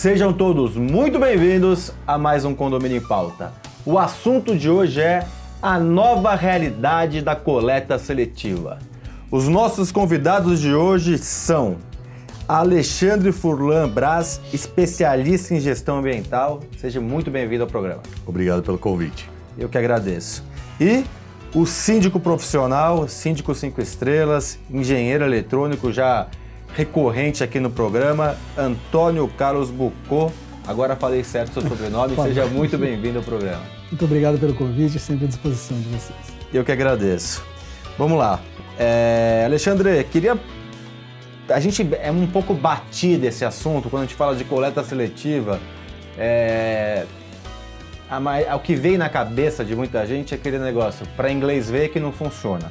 Sejam todos muito bem-vindos a mais um Condomínio em Pauta. O assunto de hoje é a nova realidade da coleta seletiva. Os nossos convidados de hoje são Alexandre Furlan Braz, especialista em gestão ambiental. Seja muito bem-vindo ao programa. Obrigado pelo convite. Eu que agradeço. E o síndico profissional, síndico cinco estrelas, engenheiro eletrônico já recorrente aqui no programa, Antônio Carlos Bucô. Agora falei certo o seu sobrenome, seja muito bem-vindo ao programa. Muito obrigado pelo convite, sempre à disposição de vocês. Eu que agradeço. Vamos lá. É, Alexandre, queria. A gente é um pouco batido esse assunto quando a gente fala de coleta seletiva. É, o que vem na cabeça de muita gente é aquele negócio, para inglês ver que não funciona,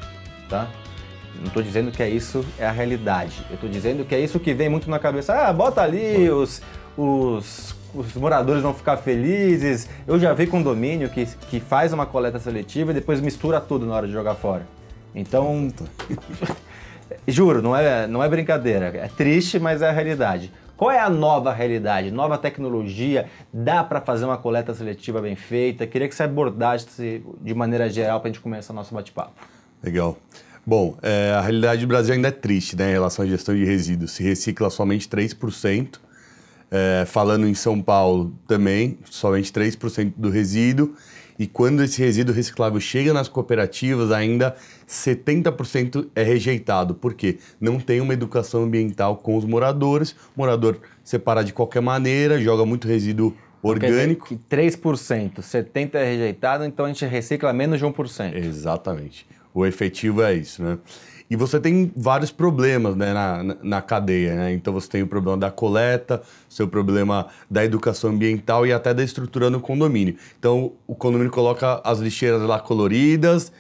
tá? Não estou dizendo que é isso é a realidade. Eu estou dizendo que é isso que vem muito na cabeça. Ah, bota ali os, os, os moradores vão ficar felizes. Eu já vi condomínio que, que faz uma coleta seletiva e depois mistura tudo na hora de jogar fora. Então, juro, não é, não é brincadeira. É triste, mas é a realidade. Qual é a nova realidade? Nova tecnologia? Dá para fazer uma coleta seletiva bem feita? Queria que você abordasse de maneira geral para a gente começar o nosso bate-papo. Legal. Bom, é, a realidade do Brasil ainda é triste né, em relação à gestão de resíduos. Se recicla somente 3%. É, falando em São Paulo também, somente 3% do resíduo. E quando esse resíduo reciclável chega nas cooperativas, ainda 70% é rejeitado. Por quê? Não tem uma educação ambiental com os moradores. O morador separa de qualquer maneira, joga muito resíduo orgânico. Então, quer dizer que 3%, 70% é rejeitado, então a gente recicla menos de 1%. Exatamente o efetivo é isso, né? E você tem vários problemas né, na, na cadeia, né? Então você tem o problema da coleta, seu problema da educação ambiental e até da estrutura no condomínio. Então o condomínio coloca as lixeiras lá coloridas,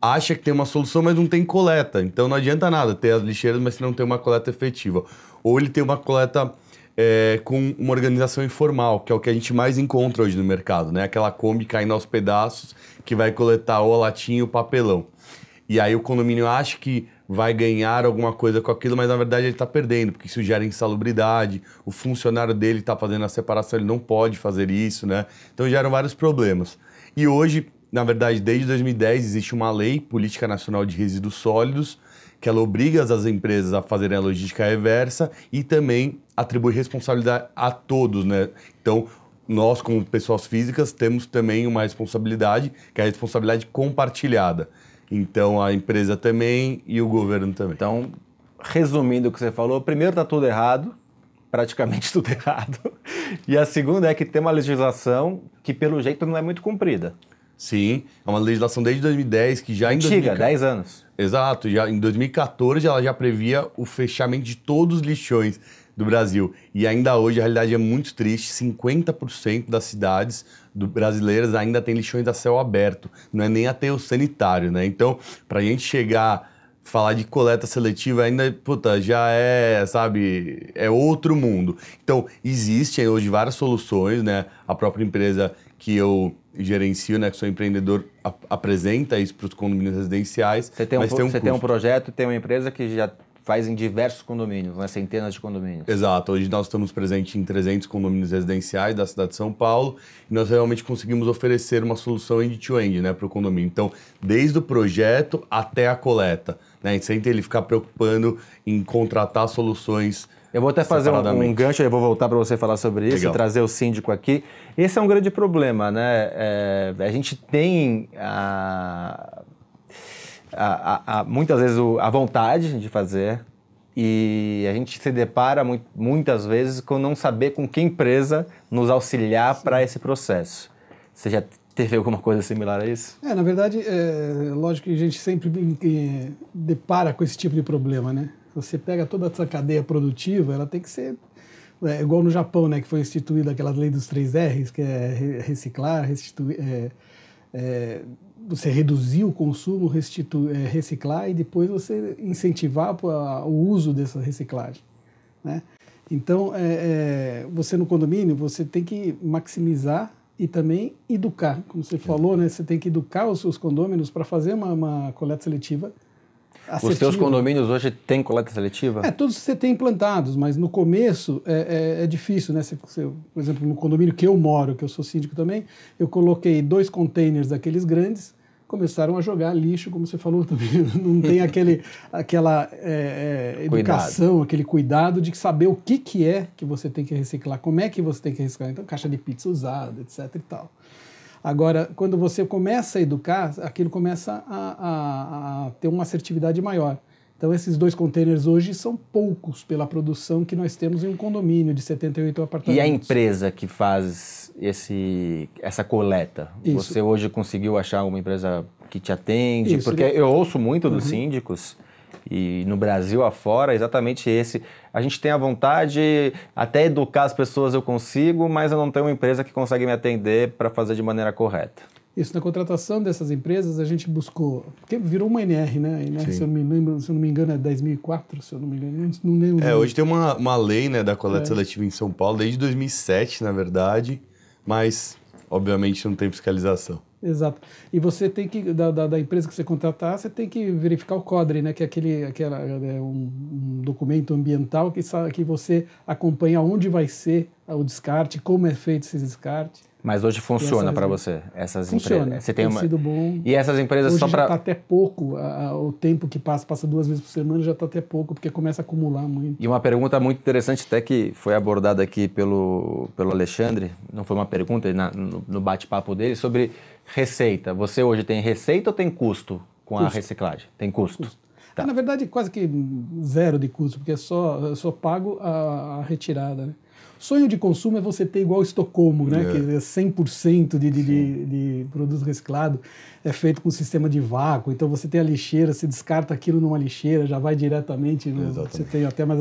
acha que tem uma solução, mas não tem coleta. Então não adianta nada ter as lixeiras, mas se não tem uma coleta efetiva. Ou ele tem uma coleta é, com uma organização informal, que é o que a gente mais encontra hoje no mercado, né? Aquela Kombi caindo aos pedaços que vai coletar o latinho, e o papelão. E aí o condomínio acha que vai ganhar alguma coisa com aquilo, mas na verdade ele está perdendo, porque isso gera insalubridade, o funcionário dele está fazendo a separação, ele não pode fazer isso, né? Então geram vários problemas. E hoje, na verdade, desde 2010 existe uma lei, Política Nacional de Resíduos Sólidos, que ela obriga as empresas a fazerem a logística reversa e também atribui responsabilidade a todos, né? Então, nós, como pessoas físicas, temos também uma responsabilidade, que é a responsabilidade compartilhada. Então, a empresa também e o governo também. Então, resumindo o que você falou, primeiro está tudo errado, praticamente tudo errado. E a segunda é que tem uma legislação que, pelo jeito, não é muito cumprida. Sim, é uma legislação desde 2010 que já Antiga, em 2000... 10 anos. Exato, já em 2014 ela já previa o fechamento de todos os lixões do Brasil. E ainda hoje a realidade é muito triste, 50% das cidades brasileiras ainda tem lixões a céu aberto, não é nem o sanitário, né? Então, para a gente chegar falar de coleta seletiva ainda, puta, já é, sabe, é outro mundo. Então, existem hoje várias soluções, né? A própria empresa que eu gerencio, né, que sou empreendedor, ap apresenta isso para os condomínios residenciais. Você tem um, tem um tem um projeto, tem uma empresa que já faz em diversos condomínios, né, centenas de condomínios. Exato. Hoje nós estamos presentes em 300 condomínios residenciais da cidade de São Paulo e nós realmente conseguimos oferecer uma solução end-to-end -end, né, para o condomínio. Então, desde o projeto até a coleta, né, sem ter ele ficar preocupando em contratar soluções eu vou até fazer um, um, gancho, eu vou voltar para você falar sobre isso, Legal. trazer o síndico aqui. Esse é um grande problema, né? É, a gente tem a, a, a, muitas vezes o, a vontade de fazer e a gente se depara muitas vezes com não saber com que empresa nos auxiliar para esse processo. Você já teve alguma coisa similar a isso? É, na verdade, é, lógico que a gente sempre é, depara com esse tipo de problema, né? Você pega toda essa cadeia produtiva, ela tem que ser é, igual no Japão, né, que foi instituída aquela lei dos três R's, que é reciclar, restituir, é, é, você reduzir o consumo, restituir, é, reciclar e depois você incentivar o uso dessa reciclagem, né? Então, é, é, você no condomínio, você tem que maximizar e também educar. Como você falou, né, você tem que educar os seus condôminos para fazer uma, uma coleta seletiva os teus condomínios hoje têm coleta seletiva? É, todos você tem implantados, mas no começo é, é, é difícil, né? Você, você, por exemplo, no condomínio que eu moro, que eu sou síndico também, eu coloquei dois containers daqueles grandes, começaram a jogar lixo, como você falou também. Não tem aquele, aquela é, é, educação, cuidado. aquele cuidado de saber o que, que é que você tem que reciclar, como é que você tem que reciclar. Então, caixa de pizza usada, etc e tal. Agora, quando você começa a educar, aquilo começa a, a, a ter uma assertividade maior. Então, esses dois contêineres hoje são poucos pela produção que nós temos em um condomínio de 78 apartamentos. E a empresa que faz esse, essa coleta? Isso. Você hoje conseguiu achar uma empresa que te atende? Isso. Porque eu ouço muito dos uhum. síndicos e no Brasil afora, exatamente esse. A gente tem a vontade, até educar as pessoas eu consigo, mas eu não tenho uma empresa que consegue me atender para fazer de maneira correta. Isso, na contratação dessas empresas, a gente buscou, porque virou uma NR, né? NR, se, eu me lembro, se eu não me engano, é 10.004, se eu não me engano, não, lembro. É, hoje tem uma, uma lei né, da coleta é. seletiva em São Paulo, desde 2007, na verdade, mas, obviamente, não tem fiscalização. Exato. E você tem que, da, da, da, empresa que você contratar, você tem que verificar o CODRE, né? que é aquele, aquela, é um, um, documento ambiental que, que você acompanha onde vai ser o descarte, como é feito esse descarte. Mas hoje funciona para você essas empresas. Você tem, tem uma... sido bom. E essas empresas hoje só para tá até pouco a, o tempo que passa, passa duas vezes por semana já está até pouco porque começa a acumular muito. E uma pergunta muito interessante até que foi abordada aqui pelo pelo Alexandre, não foi uma pergunta na, no, no bate-papo dele sobre receita. Você hoje tem receita ou tem custo com custo. a reciclagem? Tem custo. custo. Tá. Na verdade quase que zero de custo porque é só eu só pago a, a retirada. Né? Sonho de consumo é você ter igual Estocolmo, né? É. Que é 100% de, de, de, de, produto reciclado, é feito com sistema de vácuo. Então você tem a lixeira, se descarta aquilo numa lixeira, já vai diretamente. No, você tem até mais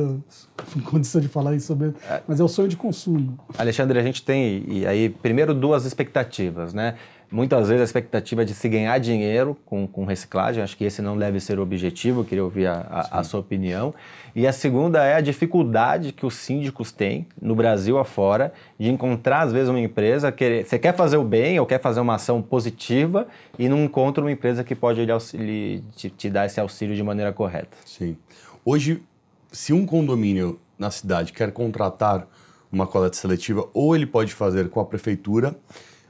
condição de falar isso sobre. É. Mas é o sonho de consumo. Alexandre, a gente tem, e aí, primeiro duas expectativas, né? Muitas vezes a expectativa é de se ganhar dinheiro com, com reciclagem, acho que esse não deve ser o objetivo, queria ouvir a, a, a, sua opinião. E a segunda é a dificuldade que os síndicos têm, no Brasil afora, de encontrar, às vezes, uma empresa que você quer fazer o bem ou quer fazer uma ação positiva e não encontra uma empresa que pode lhe, te, te dar esse auxílio de maneira correta. Sim. Hoje, se um condomínio na cidade quer contratar uma coleta seletiva, ou ele pode fazer com a prefeitura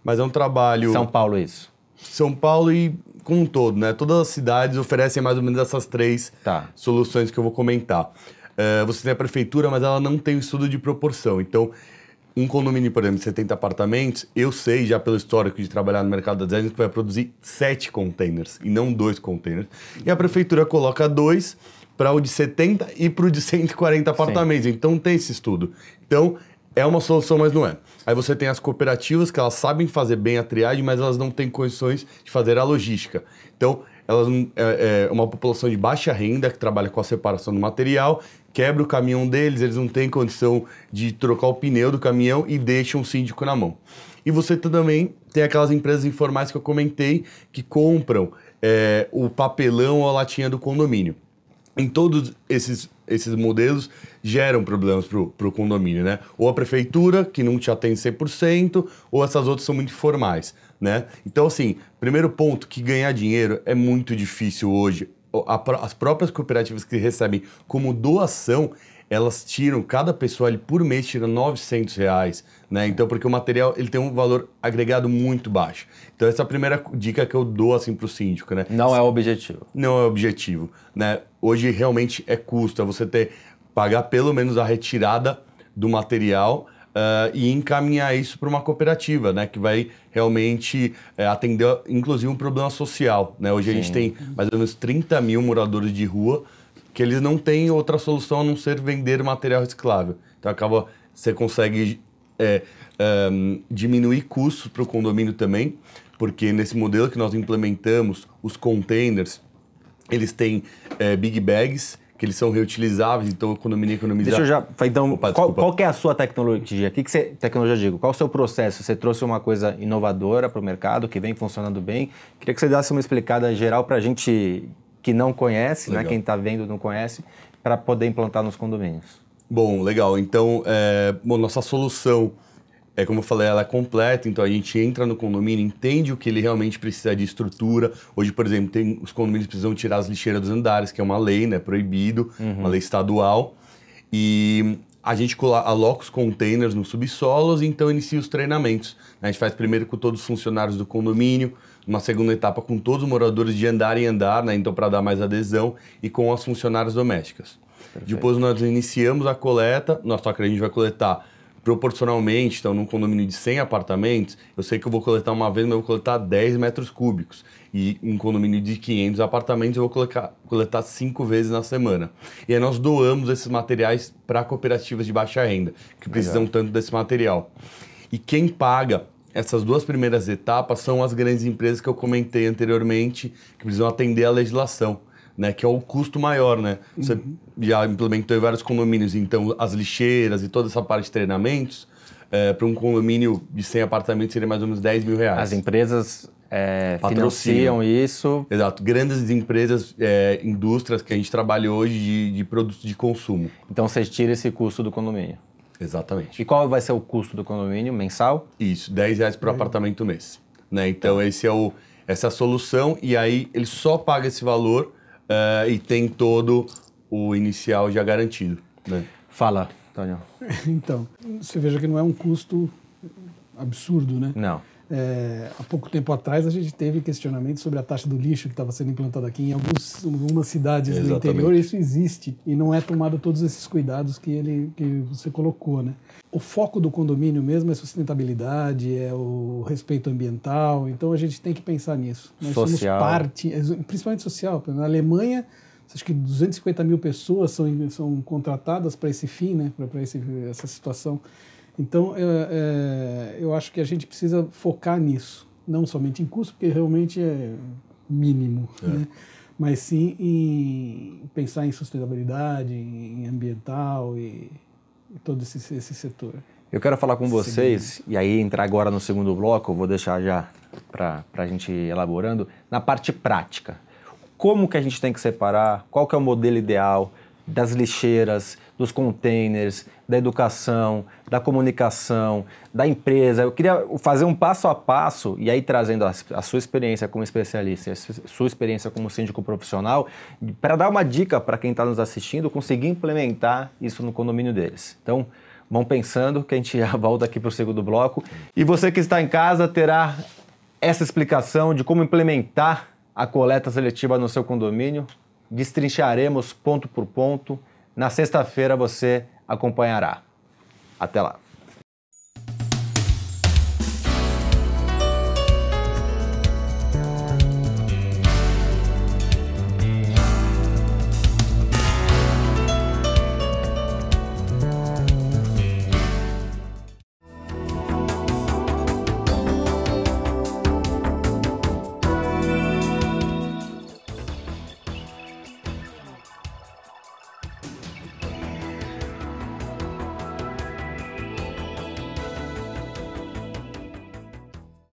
mas é um trabalho. São Paulo, isso. São Paulo e como um todo, né? Todas as cidades oferecem mais ou menos essas três tá. soluções que eu vou comentar. Uh, você tem a prefeitura, mas ela não tem o estudo de proporção. Então, um condomínio, por exemplo, de 70 apartamentos, eu sei, já pelo histórico de trabalhar no mercado da design, que vai produzir sete containers e não dois containers. E a prefeitura coloca dois para o de 70 e para o de 140 apartamentos. Sim. Então tem esse estudo. Então é uma solução, mas não é. Aí você tem as cooperativas que elas sabem fazer bem a triagem, mas elas não têm condições de fazer a logística. Então, elas é, é uma população de baixa renda que trabalha com a separação do material, quebra o caminhão deles, eles não têm condição de trocar o pneu do caminhão e deixam o síndico na mão. E você também tem aquelas empresas informais que eu comentei que compram é, o papelão ou a latinha do condomínio em todos esses, esses modelos geram problemas para o pro condomínio, né? Ou a prefeitura, que não te atende 100%, ou essas outras são muito formais, né? Então, assim, primeiro ponto, que ganhar dinheiro é muito difícil hoje. As próprias cooperativas que recebem como doação, elas tiram, cada pessoa por mês tira 900 reais, né? Então, porque o material ele tem um valor agregado muito baixo. Então, essa é a primeira dica que eu dou assim para o síndico, né? Não é o objetivo. Não é o objetivo, né? Hoje realmente é custo, é você ter pagar pelo menos a retirada do material Uh, e encaminhar isso para uma cooperativa, né? Que vai realmente é, atender, inclusive, um problema social. Né? Hoje Sim. a gente tem mais ou menos 30 mil moradores de rua que eles não têm outra solução a não ser vender material reciclável. Então acaba você consegue é, um, é, diminuir custos para o condomínio também, porque nesse modelo que nós implementamos, os containers eles têm é, big bags que eles são reutilizáveis, então o condomínio é economiza. Deixa eu já. Então, Opa, qual, qual, é a sua tecnologia? Que que você, tecnologia digo? Qual o seu processo? Você trouxe uma coisa inovadora para o mercado que vem funcionando bem. Queria que você desse uma explicada geral para a gente que não conhece, né? quem está vendo não conhece, para poder implantar nos condomínios. Bom, legal. Então, é, bom, nossa solução, é como eu falei, ela é completa. Então, a gente entra no condomínio, entende o que ele realmente precisa de estrutura. Hoje, por exemplo, tem, os condomínios precisam tirar as lixeiras dos andares, que é uma lei, né? Proibido, uhum. uma lei estadual. E a gente aloca os containers nos subsolos e então inicia os treinamentos. Né? A gente faz primeiro com todos os funcionários do condomínio, uma segunda etapa com todos os moradores de andar em andar, né? então para dar mais adesão, e com as funcionárias domésticas. Perfeito. Depois nós iniciamos a coleta, nós só que a gente vai coletar proporcionalmente, então num condomínio de 100 apartamentos, eu sei que eu vou coletar uma vez, mas eu vou coletar 10 metros cúbicos. E um condomínio de 500 apartamentos, eu vou coletar, coletar 5 vezes na semana. E aí nós doamos esses materiais para cooperativas de baixa renda, que precisam Legal. tanto desse material. E quem paga essas duas primeiras etapas são as grandes empresas que eu comentei anteriormente, que precisam atender à legislação. Né, que é o custo maior, né? Você uhum. já implementou em vários condomínios, então as lixeiras e toda essa parte de treinamentos, é, para um condomínio de 100 apartamentos seria mais ou menos 10 mil reais. As empresas é, financiam isso. Exato. Grandes empresas, é, indústrias que a gente trabalha hoje de, de produtos de consumo. Então você tira esse custo do condomínio. Exatamente. E qual vai ser o custo do condomínio mensal? Isso, 10 reais por é. apartamento mês. Né? Então, esse é o, essa é a solução, e aí ele só paga esse valor uh, e tem todo o inicial já garantido. Né? Fala, Daniel. então, você veja que não é um custo absurdo, né? Não. É, há pouco tempo atrás a gente teve questionamento sobre a taxa do lixo que estava sendo implantada aqui em alguns, algumas cidades Exatamente. do interior. Isso existe e não é tomado todos esses cuidados que, ele, que você colocou. Né? O foco do condomínio mesmo é sustentabilidade, é o respeito ambiental, então a gente tem que pensar nisso. Nós social. somos parte, é, principalmente social. Na Alemanha, acho que 250 mil pessoas são, são contratadas para esse fim, né? para essa situação. Então, é, é, eu acho que a gente precisa focar nisso, não somente em custo, porque realmente é mínimo, é. Né? mas sim em pensar em sustentabilidade, em ambiental e, e todo esse, esse, setor. Eu quero falar com vocês, e aí entrar agora no segundo bloco, vou deixar já para a gente elaborando, na parte prática. Como que a gente tem que separar? Qual que é o modelo ideal das lixeiras? dos containers, da educação, da comunicação, da empresa. Eu queria fazer um passo a passo e aí trazendo a, a sua experiência como especialista, a sua experiência como síndico profissional, para dar uma dica para quem está nos assistindo conseguir implementar isso no condomínio deles. Então, vão pensando que a gente volta aqui para o segundo bloco. E você que está em casa terá essa explicação de como implementar a coleta seletiva no seu condomínio. Destrincharemos ponto por ponto na sexta-feira você acompanhará. Até lá.